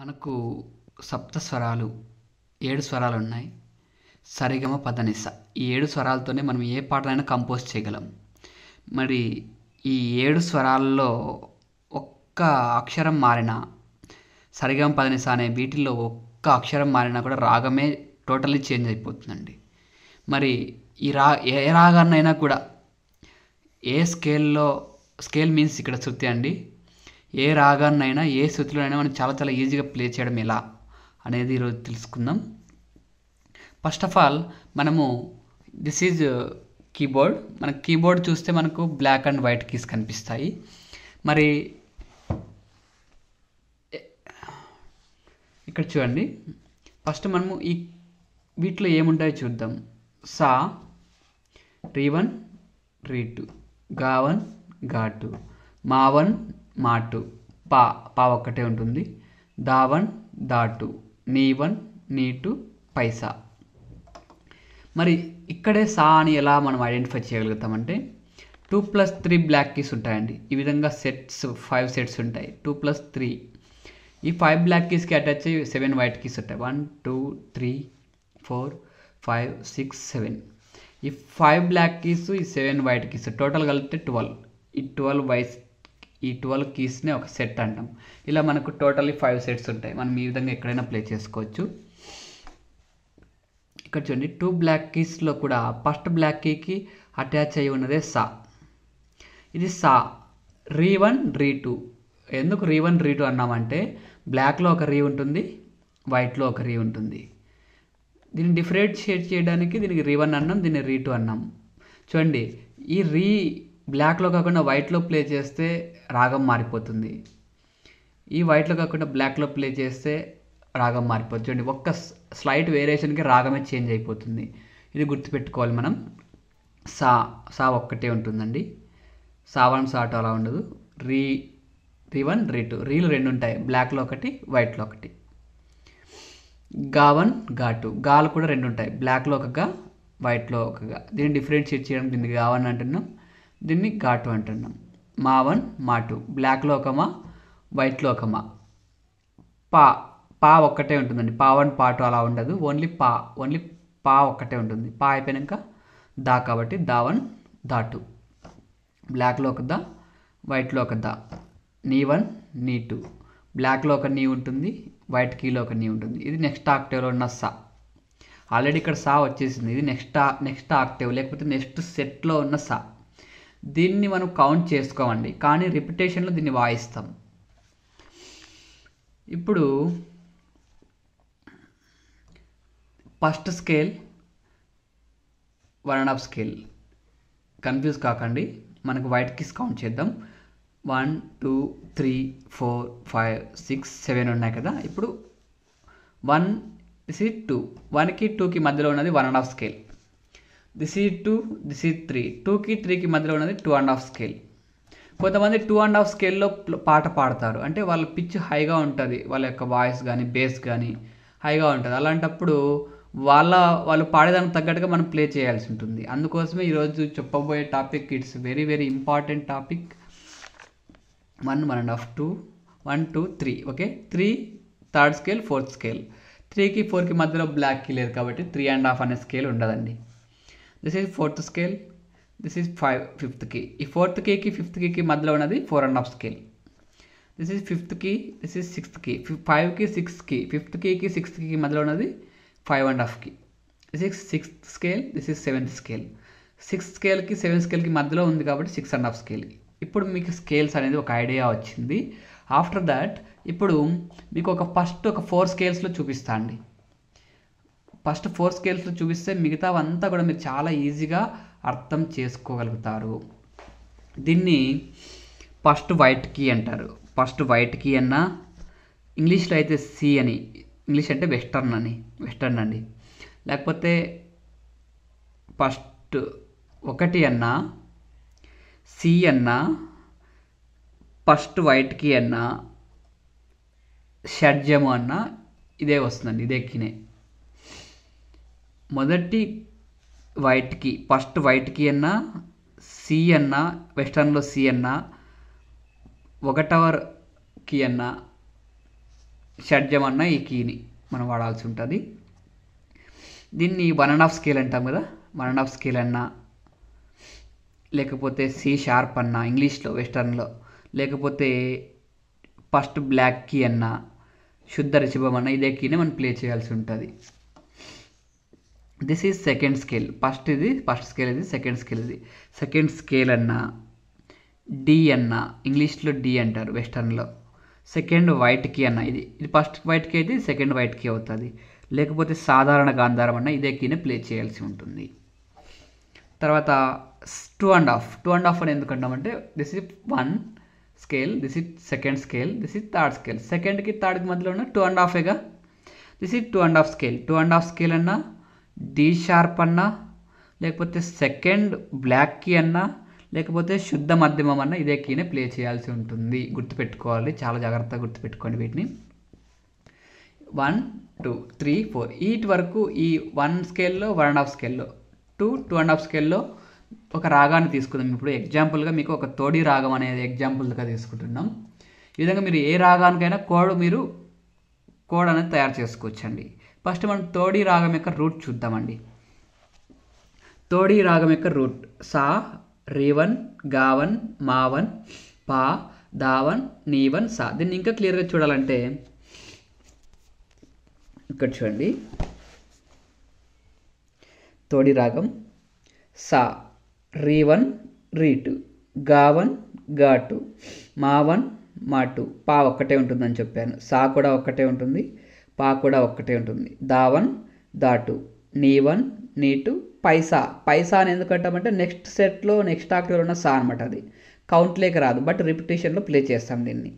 మనకు సప్త స్వరాలు ఏడు స్వరాలు ఉన్నాయి సరిగమ పదనిస ఈ ఏడు స్వరాలతోనే మనం ఏ పాటనైనా కంపోజ్ చేయగలం మరి ఈ ఏడు స్వరాల్లో ఒక్క అక్షరం మారినా సరిగమ పదనిస అనే వీటిల్లో ఒక్క అక్షరం మారినా కూడా రాగమే టోటల్లీ చేంజ్ అయిపోతుందండి మరి ఈ రా ఏ రాగాన్నైనా కూడా ఏ స్కేల్లో స్కేల్ మీన్స్ ఇక్కడ శృతి అండి ఏ రాగాన్నైనా ఏ స్థుతిలోనైనా మనం చాలా చాలా ఈజీగా ప్లే చేయడం ఎలా అనేది ఈరోజు తెలుసుకుందాం ఫస్ట్ ఆఫ్ ఆల్ మనము దిస్ ఈజ్ కీబోర్డ్ మన కీబోర్డ్ చూస్తే మనకు బ్లాక్ అండ్ వైట్ కీస్ కనిపిస్తాయి మరి ఇక్కడ చూడండి ఫస్ట్ మనము ఈ వీటిలో ఏముంటాయో చూద్దాం సా రీవన్ రీ టూ గా వన్ గా టూ మా వన్ మాటు పా పా ఒక్కటే ఉంటుంది దావన్ దాటు నీవన్ నీటు పైసా మరి ఇక్కడే సా అని ఎలా మనం ఐడెంటిఫై చేయగలుగుతామంటే two plus three black keys ఉంటాయండి ఈ విధంగా సెట్స్ ఫైవ్ సెట్స్ ఉంటాయి టూ ప్లస్ త్రీ ఈ ఫైవ్ బ్లాక్ కీస్కి అటాచ్ అయ్యి సెవెన్ వైట్ కీస్ ఉంటాయి one two three four five six seven ఈ ఫైవ్ బ్లాక్ కీస్ ఈ సెవెన్ వైట్ కీస్ టోటల్ కలిపితే ట్వెల్వ్ ఈ ట్వెల్వ్ వైస్ ఈ ట్వెల్వ్ కీస్ని ఒక సెట్ అంటాం ఇలా మనకు టోటల్లీ ఫైవ్ సెట్స్ ఉంటాయి మనం ఈ విధంగా ఎక్కడైనా ప్లే చేసుకోవచ్చు ఇక్కడ చూడండి టూ బ్లాక్ కీస్లో కూడా ఫస్ట్ బ్లాక్ కీకి అటాచ్ అయి ఉన్నదే సా ఇది సా రీ వన్ రీ టూ ఎందుకు రీ వన్ రీ టూ అన్నామంటే బ్లాక్లో ఒక రీ ఉంటుంది వైట్లో ఒక రీ ఉంటుంది దీన్ని డిఫరెన్షియేట్ చేయడానికి దీనికి రీ వన్ అన్నాం దీన్ని రీ టూ అన్నాం చూడండి ఈ రీ బ్లాక్లో కాకుండా వైట్లో ప్లే చేస్తే రాగం మారిపోతుంది ఈ వైట్లో కాకుండా బ్లాక్లో ప్లే చేస్తే రాగం మారిపోతుంది చూడండి ఒక్క స్లైట్ వేరియేషన్కి రాగమే చేంజ్ అయిపోతుంది ఇది గుర్తుపెట్టుకోవాలి మనం సా సా ఒక్కటే ఉంటుందండి సా వన్ సా అలా ఉండదు రీ రీ వన్ రీ టూ రీలు రెండు ఉంటాయి బ్లాక్లో ఒకటి వైట్లో ఒకటి గా వన్ గా టూ గాలు కూడా రెండు ఉంటాయి బ్లాక్లో ఒక గా వైట్లో ఒక గా దీన్ని డిఫరెన్షియేట్ చేయడం దీన్ని గా వన్ అంటున్నాం దీన్ని ఘాటు అంటున్నాం మా వన్ మా టూ బ్లాక్లో ఒకమా వైట్లో ఒకమా పా పా ఒక్కటే ఉంటుందండి పా వన్ పా టూ అలా ఉండదు ఓన్లీ పా ఓన్లీ పా ఒక్కటే ఉంటుంది పా అయిపోయాక దా కాబట్టి దా వన్ దా టూ బ్లాక్లో ఒక దా వైట్లో ఒక దా నీ వన్ నీ టూ బ్లాక్లో ఒక నీ ఉంటుంది వైట్ కీలో ఒక నీ ఉంటుంది ఇది నెక్స్ట్ ఆక్టివ్లో ఉన్న సా ఆల్రెడీ ఇక్కడ సా వచ్చేసింది ఇది నెక్స్ట్ నెక్స్ట్ ఆక్టివ్ లేకపోతే నెక్స్ట్ సెట్లో ఉన్న సా దీన్ని మనం కౌంట్ చేసుకోవండి కానీ రిపిటేషన్లో దీన్ని వాయిస్తాం ఇప్పుడు first scale one and half scale confuse కాకండి మనకు వైట్ కిస్ కౌంట్ చేద్దాం one two three four five six seven ఉన్నాయి కదా ఇప్పుడు వన్ ఇస్ టూ వన్కి టూకి మధ్యలో ఉన్నది one and half scale this is two this is three టూకి త్రీకి మధ్యలో ఉన్నది టూ అండ్ హాఫ్ స్కేల్ కొంతమంది టూ అండ్ హాఫ్ స్కేల్లో పాట పాడతారు అంటే వాళ్ళ పిచ్ హైగా ఉంటుంది వాళ్ళ యొక్క వాయిస్ కానీ బేస్ కానీ హైగా ఉంటుంది అలాంటప్పుడు వాళ్ళ వాళ్ళు పాడేదానికి తగ్గట్టుగా మనం ప్లే చేయాల్సి ఉంటుంది అందుకోసమే ఈరోజు చెప్పబోయే topic it's very very important topic one one and half two one two three okay three third scale fourth scale త్రీకి ఫోర్కి మధ్యలో బ్లాక్కి లేదు కాబట్టి త్రీ అండ్ హాఫ్ అనే స్కేల్ ఉండదండి this is fourth scale this is five fifth key ఈ fourth కీకి ఫిఫ్త్ కీకి మధ్యలో ఉన్నది four and half scale this is fifth key this is sixth key ఫైవ్కి సిక్స్ కీ ఫిఫ్త్ కీకి సిక్స్త్ కీకి మధ్యలో ఉన్నది five and half key this is sixth scale this is seventh scale sixth స్కేల్కి seventh స్కేల్కి మధ్యలో ఉంది కాబట్టి సిక్స్ అండ్ హాఫ్ స్కేల్ ఇప్పుడు మీకు స్కేల్స్ అనేది ఒక ఐడియా వచ్చింది ఆఫ్టర్ దాట్ ఇప్పుడు మీకు ఒక ఫస్ట్ ఒక ఫోర్ స్కేల్స్లో చూపిస్తా అండి ఫస్ట్ ఫోర్ స్కేల్స్లో చూపిస్తే మిగతావంతా కూడా మీరు చాలా ఈజీగా అర్థం చేసుకోగలుగుతారు దీన్ని ఫస్ట్ వైట్ కీ అంటారు ఫస్ట్ వైట్ కీ అన్న ఇంగ్లీష్లో అయితే సి అని ఇంగ్లీష్ అంటే వెస్టర్న్ అని వెస్టర్న్ అండి లేకపోతే ఫస్ట్ ఒకటి అన్నా సి అన్నా ఫస్ట్ వైట్ కీ అన్నా షడ్జము అన్నా ఇదే వస్తుందండి ఇదే కినే మొదటి వైట్కి ఫస్ట్ వైట్కి అన్నా సి అన్నా వెస్టర్న్లో సి అన్నా ఒకటవర్కి అన్నా షడ్జం అన్న ఈ కీని మనం వాడాల్సి ఉంటుంది దీన్ని వన్ అండ్ హాఫ్ స్కేల్ అంటాం కదా వన్ అండ్ హాఫ్ స్కేల్ అన్నా లేకపోతే సి షార్ప్ అన్నా ఇంగ్లీష్లో వెస్టర్న్లో లేకపోతే ఫస్ట్ బ్లాక్ కీ అన్నా శుద్ధ రిషభం అన్న ఇదే కీనే మనం ప్లే చేయాల్సి ఉంటుంది this is second scale first ఇది ఫస్ట్ స్కేల్ ఇది సెకండ్ స్కేల్ ఇది సెకండ్ స్కేల్ అన్నా డి అన్న ఇంగ్లీష్లో డి అంటారు వెస్టర్న్లో సెకండ్ వైట్ కీ అన్న ఇది ఇది ఫస్ట్ వైట్ కీ అయితే సెకండ్ వైట్ కీ అవుతుంది లేకపోతే సాధారణ గాంధారం అన్న ఇదే కీనే ప్లే చేయాల్సి ఉంటుంది తర్వాత two and half two and half అని అంటే this is one scale this is second scale this is third scale సెకండ్కి థర్డ్కి మధ్యలో ఉన్న టూ అండ్ హాఫేగా this is two and half scale two and half scale అన్నా డి షార్ప్ అన్నా లేకపోతే సెకండ్ బ్లాక్ కీ అన్నా లేకపోతే శుద్ధ మధ్యమం అన్న ఇదే కీనే ప్లే చేయాల్సి ఉంటుంది గుర్తుపెట్టుకోవాలి చాలా జాగ్రత్తగా గుర్తుపెట్టుకోండి వీటిని వన్ టూ త్రీ ఫోర్ ఈటి వరకు ఈ వన్ స్కేల్లో వన్ అండ్ హాఫ్ స్కేల్లో టూ టూ అండ్ హాఫ్ స్కేల్లో ఒక రాగాన్ని తీసుకుందాం ఇప్పుడు ఎగ్జాంపుల్గా మీకు ఒక తోడి రాగం అనేది ఎగ్జాంపుల్గా తీసుకుంటున్నాం ఈ విధంగా మీరు ఏ రాగానికైనా కోడ్ మీరు కోడ్ అనేది తయారు చేసుకోవచ్చండి ఫస్ట్ మనం తోడి రాగం యొక్క రూట్ చూద్దామండి తోడి రాగం యొక్క రూట్ సా రేవన్ గావన్ మావన్ పా దావన్ నీవన్ సా దీన్ని ఇంకా క్లియర్గా చూడాలంటే ఇక్కడ చూడండి తోడి రాగం సా రీవన్ రీటు గావన్ గాటు మావన్ మాటు పా ఒక్కటే ఉంటుందని చెప్పాను సా కూడా ఒక్కటే ఉంటుంది పా కూడా ఒక్కటే ఉంటుంది నీ వన్ నీ టూ పైసా పైసా అని ఎందుకు అంటామంటే నెక్స్ట్ సెట్లో నెక్స్ట్ ఆక్టర్ ఉన్న సా అనమాట అది కౌంట్లేకి రాదు బట్ రిపిటేషన్లో ప్లే చేస్తాం దీన్ని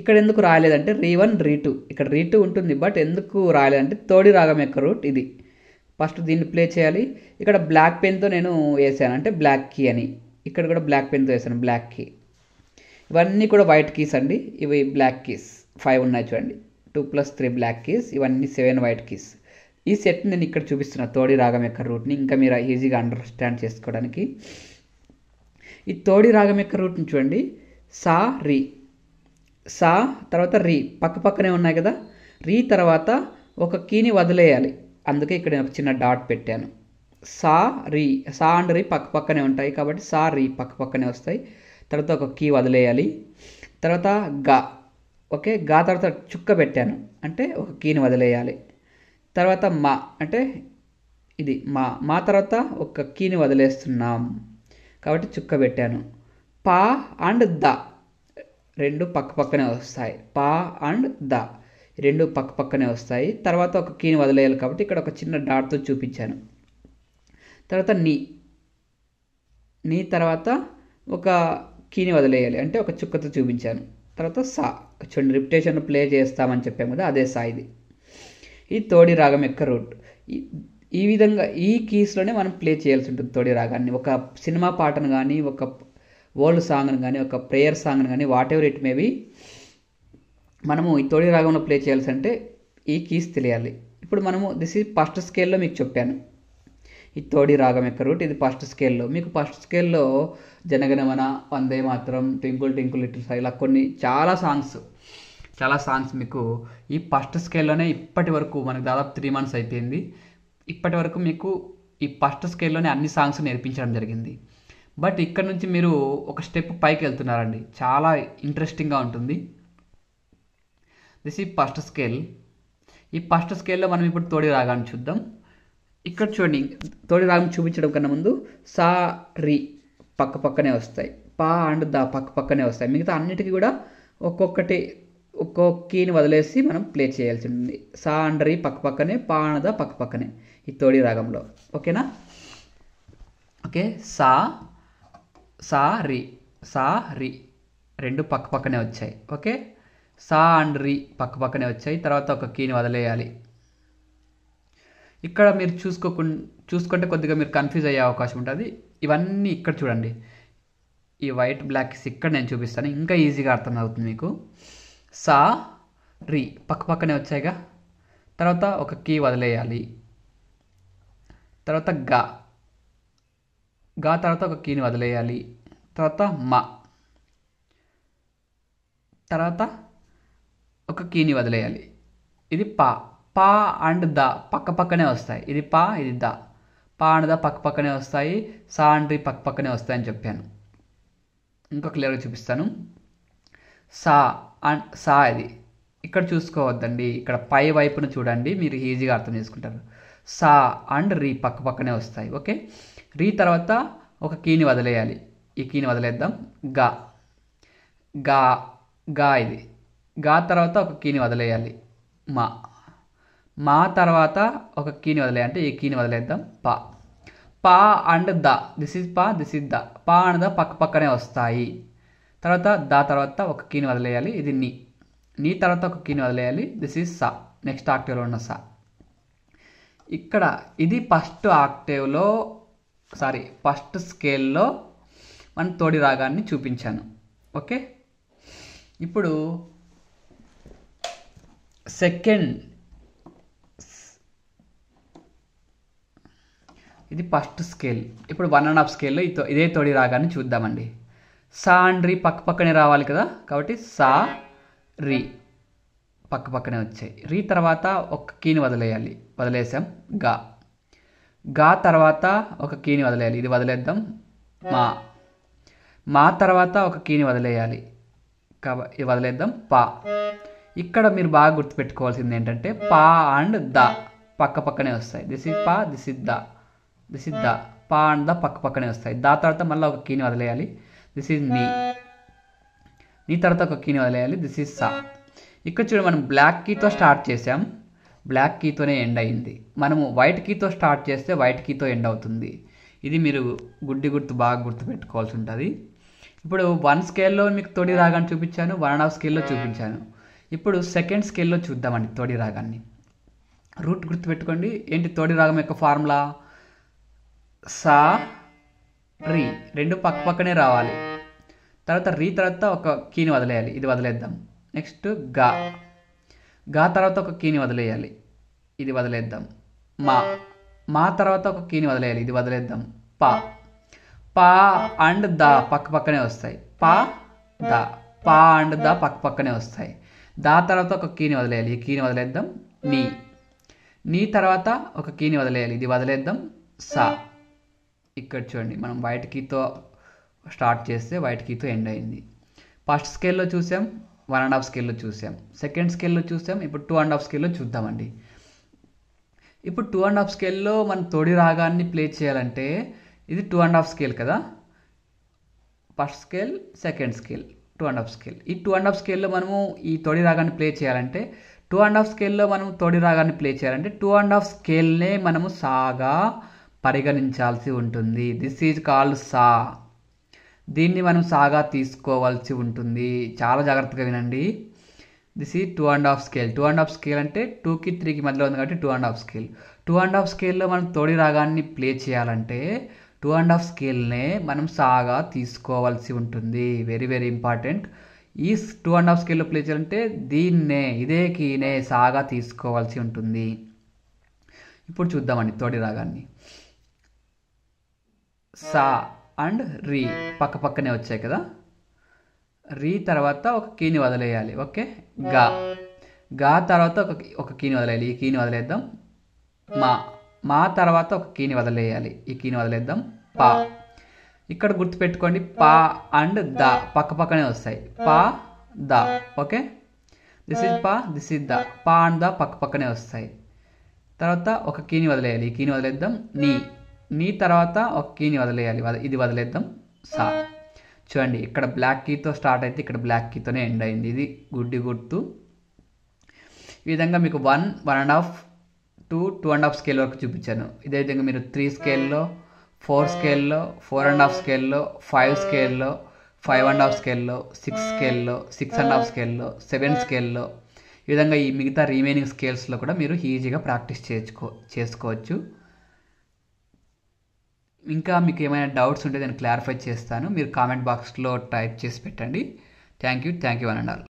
ఇక్కడ ఎందుకు రాలేదంటే రీ వన్ రీ టూ ఇక్కడ రీ టూ ఉంటుంది బట్ ఎందుకు రాలేదంటే తోడి రాగం యొక్క రూట్ ఇది ఫస్ట్ దీన్ని ప్లే చేయాలి ఇక్కడ బ్లాక్ పెన్తో నేను వేసాను అంటే బ్లాక్ కీ అని ఇక్కడ కూడా బ్లాక్ పెన్తో వేసాను బ్లాక్ కీ ఇవన్నీ కూడా వైట్ కీస్ అండి ఇవి బ్లాక్ కీస్ ఫైవ్ ఉన్నాయి చూడండి two plus three black keys ఇవన్నీ సెవెన్ వైట్ కీస్ ఈ సెట్ నేను ఇక్కడ చూపిస్తున్న తోడి రాగం యొక్క రూట్ని ఇంకా మీరు ఈజీగా అండర్స్టాండ్ చేసుకోవడానికి ఈ తోడి రాగం యొక్క రూట్ని చూడండి సా రీ సా తర్వాత రీ పక్క పక్కనే ఉన్నాయి కదా రీ తర్వాత ఒక కీని వదిలేయాలి అందుకే ఇక్కడ నేను ఒక చిన్న డాట్ పెట్టాను సా రీ సా అండ్ రీ పక్క పక్కనే ఉంటాయి కాబట్టి సా రీ పక్క పక్కనే వస్తాయి తర్వాత ఒక కీ వదిలేయాలి తర్వాత గ ఓకే గా తర్వాత చుక్క పెట్టాను అంటే ఒక కీని వదిలేయాలి తర్వాత మా అంటే ఇది మా మా తర్వాత ఒక కీని వదిలేస్తున్నాం కాబట్టి చుక్క పెట్టాను పా అండ్ ద రెండు పక్క పక్కనే వస్తాయి పా అండ్ ద రెండు పక్క పక్కనే వస్తాయి తర్వాత ఒక కీని వదిలేయాలి కాబట్టి ఇక్కడ ఒక చిన్న డాట్తో చూపించాను తర్వాత నీ నీ తర్వాత ఒక కీని వదిలేయాలి అంటే ఒక చుక్కతో చూపించాను తర్వాత సా చూడండి రిపిటేషన్ ప్లే చేస్తామని చెప్పాము కదా అదే సాయిది ఈ తోడి రాగం యొక్క రూట్ ఈ విధంగా ఈ కీస్లోనే మనం ప్లే చేయాల్సి ఉంటుంది తోడి రాగాన్ని ఒక సినిమా పాటను కానీ ఒక ఓల్డ్ సాంగ్ను కానీ ఒక ప్రేయర్ సాంగ్ను కానీ వాట్ ఎవర్ ఇట్ మేబీ మనము ఈ తోడి రాగంలో ప్లే చేయాల్సి అంటే ఈ కీస్ తెలియాలి ఇప్పుడు మనము దిస్ ఈ ఫస్ట్ స్కేల్లో మీకు చెప్పాను ఈ తోడి రాగం యొక్క రూట్ ఇది ఫస్ట్ స్కేల్లో మీకు ఫస్ట్ స్కేల్లో జనగణమన వందే మాత్రం ట్వింకుల్ ట్వింకుల్ లిటిల్ ఇలా కొన్ని చాలా సాంగ్స్ చాలా సాంగ్స్ మీకు ఈ ఫస్ట్ స్కేల్లోనే ఇప్పటి వరకు మనకు దాదాపు త్రీ మంత్స్ అయిపోయింది ఇప్పటి వరకు మీకు ఈ ఫస్ట్ స్కేల్లోనే అన్ని సాంగ్స్ నేర్పించడం జరిగింది బట్ ఇక్కడ నుంచి మీరు ఒక స్టెప్ పైకి వెళ్తున్నారండి చాలా ఇంట్రెస్టింగ్గా ఉంటుంది దిస్ ఈ ఫస్ట్ స్కేల్ ఈ ఫస్ట్ స్కేల్లో మనం ఇప్పుడు తోడి రాగాన్ని చూద్దాం ఇక్కడ చూడండి తోటి రాగం చూపించడం కన్నా ముందు సా రి పక్క పక్కనే వస్తాయి పా అండ్ దా పక్క పక్కనే వస్తాయి మిగతా అన్నిటికీ కూడా ఒక్కొక్కటి ఒక్కొక్క కీని వదిలేసి మనం ప్లే చేయాల్సి ఉంటుంది సా అండ్ రి పక్క పక్కనే పా అండ్ దా పక్క పక్కనే ఈ తోడి రాగంలో ఓకేనా ఓకే సా సా రి సా రి రెండు పక్క పక్కనే వచ్చాయి ఓకే సా అండ్ రి పక్క పక్కనే వచ్చాయి తర్వాత ఒక కీని వదిలేయాలి ఇక్కడ మీరు చూసుకోకుండా చూసుకుంటే కొద్దిగా మీరు కన్ఫ్యూజ్ అయ్యే అవకాశం ఉంటుంది ఇవన్నీ ఇక్కడ చూడండి ఈ వైట్ బ్లాక్స్ ఇక్కడ నేను చూపిస్తాను ఇంకా ఈజీగా అర్థమవుతుంది మీకు సా పక్క పక్కపక్కనే వచ్చాయిగా తర్వాత ఒక కీ వదిలేయాలి తర్వాత గా గా తర్వాత ఒక కీని వదిలేయాలి తర్వాత మా తర్వాత ఒక కీని వదిలేయాలి ఇది పా పా అండ్ ద పక్క పక్కనే వస్తాయి ఇది పా ఇది ద పా అండ్ ద పక్క పక్కనే వస్తాయి సా అండ్ రి పక్క పక్కనే వస్తాయని చెప్పాను ఇంకా క్లియర్గా చూపిస్తాను సా అండ్ సా ఇది ఇక్కడ చూసుకోవద్దండి ఇక్కడ పై వైపును చూడండి మీరు ఈజీగా అర్థం చేసుకుంటారు సా అండ్ రీ పక్క పక్కనే వస్తాయి ఓకే రీ తర్వాత ఒక కీని వదిలేయాలి ఈ కీని వదిలేద్దాం గా గా గా ఇది గా తర్వాత ఒక కీని వదిలేయాలి మా మా తర్వాత ఒక కీని వదిలే అంటే ఈ కీని వదిలేద్దాం పా పా అండ్ ద దిస్ ఇస్ పా దిస్ ఇస్ ద పా అండ్ ద పక్క పక్కనే వస్తాయి తర్వాత దా తర్వాత ఒక కీని వదిలేయాలి ఇది నీ నీ తర్వాత ఒక కీని వదిలేయాలి దిస్ ఈజ్ సా నెక్స్ట్ ఆక్టివ్లో ఉన్న సా ఇక్కడ ఇది ఫస్ట్ ఆక్టివ్లో సారీ ఫస్ట్ స్కేల్లో మన తోడి రాగాన్ని చూపించాను ఓకే ఇప్పుడు సెకండ్ ఇది ఫస్ట్ స్కేల్ ఇప్పుడు వన్ అండ్ హాఫ్ స్కేల్లో ఇదే తొడి రాగాన్ని చూద్దామండి సా అండ్ రీ పక్క పక్కనే రావాలి కదా కాబట్టి సా రీ పక్క పక్కనే వచ్చాయి రీ తర్వాత ఒక కీని వదిలేయాలి వదిలేసాం గా గా తర్వాత ఒక కీని వదిలేయాలి ఇది వదిలేద్దాం మా మా తర్వాత ఒక కీని వదిలేయాలి కాబట్టి ఇది వదిలేద్దాం పా ఇక్కడ మీరు బాగా గుర్తుపెట్టుకోవాల్సింది ఏంటంటే పా అండ్ ద పక్క పక్కనే వస్తాయి దిస్ ఇస్ పా దిస్ ఇస్ ద దిస్ ఇస్ ద పా అండ్ ద పక్క పక్కనే వస్తాయి దా తర్వాత మళ్ళీ ఒక కీని వదిలేయాలి దిస్ ఇస్ నీ నీ తర్వాత ఒక కీని వదిలేయాలి దిస్ ఈజ్ సా ఇక్కడ చూడండి మనం బ్లాక్ కీతో స్టార్ట్ చేసాం బ్లాక్ కీతోనే ఎండ్ అయింది మనము వైట్ కీతో స్టార్ట్ చేస్తే వైట్ కీతో ఎండ్ అవుతుంది ఇది మీరు గుడ్డి గుర్తు బాగా గుర్తుపెట్టుకోవాల్సి ఉంటుంది ఇప్పుడు వన్ స్కేల్లో మీకు తొడి రాగాన్ని చూపించాను వన్ అండ్ హాఫ్ స్కేల్లో చూపించాను ఇప్పుడు సెకండ్ స్కేల్లో చూద్దామండి తొడి రాగాన్ని రూట్ గుర్తుపెట్టుకోండి ఏంటి తొడి రాగం యొక్క ఫార్ములా సా రీ రెండు పక్క పక్కనే రావాలి తర్వాత రీ తర్వాత ఒక కీని వదిలేయాలి ఇది వదిలేద్దాం నెక్స్ట్ గా గా తర్వాత ఒక కీని వదిలేయాలి ఇది వదిలేద్దాం మా మా తర్వాత ఒక కీని వదిలేయాలి ఇది వదిలేద్దాం పా పా అండ్ ద పక్క పక్కనే వస్తాయి పా ద పా అండ్ ద పక్క పక్కనే వస్తాయి దా తర్వాత ఒక కీని వదిలేయాలి ఈ కీని వదిలేద్దాం నీ నీ తర్వాత ఒక కీని వదిలేయాలి ఇది వదిలేద్దాం సా ఇక్కడ చూడండి మనం వైట్ కీతో స్టార్ట్ చేస్తే వైట్ కీతో ఎండ్ అయింది ఫస్ట్ స్కేల్లో చూసాం వన్ అండ్ హాఫ్ స్కేల్లో చూసాం సెకండ్ స్కేల్లో చూసాం ఇప్పుడు టూ అండ్ హాఫ్ స్కేల్లో చూద్దామండి ఇప్పుడు టూ అండ్ హాఫ్ స్కేల్లో మనం తొడి రాగాన్ని ప్లే చేయాలంటే ఇది టూ అండ్ హాఫ్ స్కేల్ కదా first scale second scale two and half scale ఈ టూ అండ్ హాఫ్ స్కేల్లో మనము ఈ తొడి రాగాన్ని ప్లే చేయాలంటే టూ అండ్ హాఫ్ స్కేల్లో మనం తొడి రాగాన్ని ప్లే చేయాలంటే టూ అండ్ హాఫ్ స్కేల్నే మనము సాగా పరిగణించాల్సి ఉంటుంది దిస్ ఈజ్ కాల్డ్ సా దీన్ని మనం సాగా తీసుకోవాల్సి ఉంటుంది చాలా జాగ్రత్తగా వినండి this is two and half scale two and half scale అంటే టూకి త్రీకి మధ్యలో ఉంది కాబట్టి two and half scale two and half స్కేల్లో మనం తోడి రాగాన్ని ప్లే చేయాలంటే టూ అండ్ హాఫ్ స్కేల్నే మనం సాగా తీసుకోవాల్సి ఉంటుంది వెరీ వెరీ ఇంపార్టెంట్ ఈ టూ అండ్ హాఫ్ స్కేల్లో ప్లే చేయాలంటే దీన్నే ఇదే కీనే సాగా తీసుకోవాల్సి ఉంటుంది ఇప్పుడు చూద్దామండి తోడి రాగాన్ని సా అండ్ రీ పక్క పక్కనే వచ్చాయి కదా రీ తర్వాత ఒక కీని వదిలేయాలి ఓకే గా గా తర్వాత ఒక ఒక కీని వదిలేయాలి ఈ కీని వదిలేద్దాం మా మా తర్వాత ఒక కీని వదిలేయాలి ఈ కీని వదిలేద్దాం పా ఇక్కడ గుర్తుపెట్టుకోండి పా అండ్ ద పక్క పక్కనే వస్తాయి పా ద ఓకే దిస్ ఇస్ పా దిస్ ఇస్ ద పా అండ్ ద పక్క పక్కనే వస్తాయి తర్వాత ఒక కీని వదిలేయాలి ఈ కీని వదిలేద్దాం నీ నీ తర్వాత ఒక కీని వదిలేయాలి ఇది వదిలేద్దాం సా చూడండి ఇక్కడ బ్లాక్ కీతో స్టార్ట్ అయితే ఇక్కడ బ్లాక్ కీతోనే ఎండ్ అయింది ఇది గుడ్డి గుర్తు ఈ విధంగా మీకు one one and half two two and half scale వరకు చూపించాను ఇదే విధంగా మీరు త్రీ స్కేల్లో ఫోర్ స్కేల్లో ఫోర్ అండ్ హాఫ్ స్కేల్లో ఫైవ్ స్కేల్లో ఫైవ్ అండ్ హాఫ్ స్కేల్లో సిక్స్ స్కేల్లో సిక్స్ అండ్ హాఫ్ స్కేల్లో సెవెన్ స్కేల్లో ఈ విధంగా ఈ మిగతా రిమైనింగ్ స్కేల్స్లో కూడా మీరు ఈజీగా ప్రాక్టీస్ చేసుకో చేసుకోవచ్చు ఇంకా మీకు ఏమైనా డౌట్స్ ఉంటే నేను క్లారిఫై చేస్తాను మీరు కామెంట్ బాక్స్లో టైప్ చేసి పెట్టండి thank you thank you and all